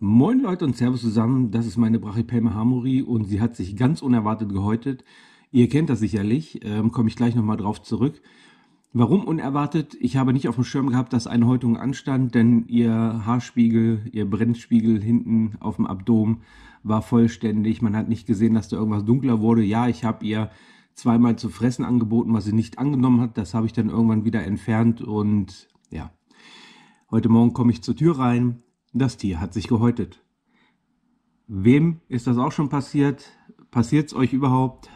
Moin Leute und Servus zusammen, das ist meine Brachypelma Hamori und sie hat sich ganz unerwartet gehäutet. Ihr kennt das sicherlich, ähm, komme ich gleich nochmal drauf zurück. Warum unerwartet? Ich habe nicht auf dem Schirm gehabt, dass eine Häutung anstand, denn ihr Haarspiegel, ihr Brennspiegel hinten auf dem Abdomen war vollständig. Man hat nicht gesehen, dass da irgendwas dunkler wurde. Ja, ich habe ihr zweimal zu fressen angeboten, was sie nicht angenommen hat. Das habe ich dann irgendwann wieder entfernt und ja. Heute Morgen komme ich zur Tür rein, das Tier hat sich gehäutet. Wem ist das auch schon passiert? Passiert es euch überhaupt?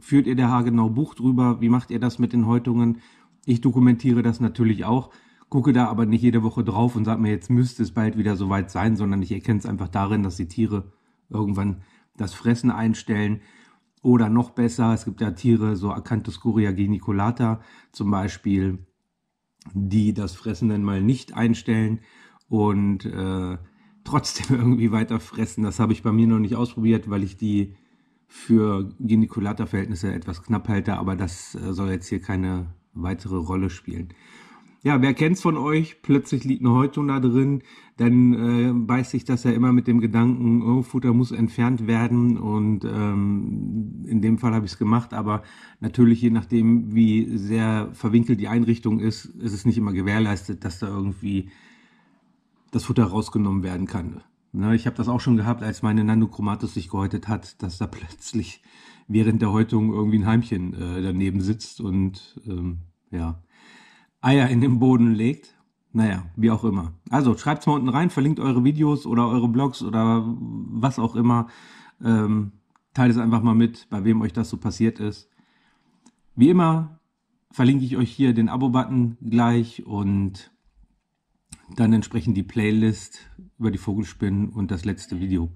Führt ihr der haargenau Buch drüber? Wie macht ihr das mit den Häutungen? Ich dokumentiere das natürlich auch, gucke da aber nicht jede Woche drauf und sage mir, jetzt müsste es bald wieder soweit sein, sondern ich erkenne es einfach darin, dass die Tiere irgendwann das Fressen einstellen. Oder noch besser, es gibt ja Tiere, so Acanthus curia geniculata zum Beispiel, die das Fressen dann mal nicht einstellen und äh, trotzdem irgendwie weiter fressen. Das habe ich bei mir noch nicht ausprobiert, weil ich die für Geniculata-Verhältnisse etwas knapp halte, aber das äh, soll jetzt hier keine weitere Rolle spielen. Ja, wer kennt's von euch? Plötzlich liegt eine Häutung da drin, dann äh, beißt sich das ja immer mit dem Gedanken, oh, Futter muss entfernt werden und ähm, in dem Fall habe ich es gemacht, aber natürlich je nachdem, wie sehr verwinkelt die Einrichtung ist, ist es nicht immer gewährleistet, dass da irgendwie das Futter rausgenommen werden kann. Ich habe das auch schon gehabt, als meine Nanochromatus sich gehäutet hat, dass da plötzlich während der Häutung irgendwie ein Heimchen äh, daneben sitzt und ähm, ja, Eier in den Boden legt. Naja, wie auch immer. Also schreibt es mal unten rein, verlinkt eure Videos oder eure Blogs oder was auch immer. Ähm, teilt es einfach mal mit, bei wem euch das so passiert ist. Wie immer verlinke ich euch hier den Abo-Button gleich und dann entsprechend die Playlist über die Vogelspinnen und das letzte Video.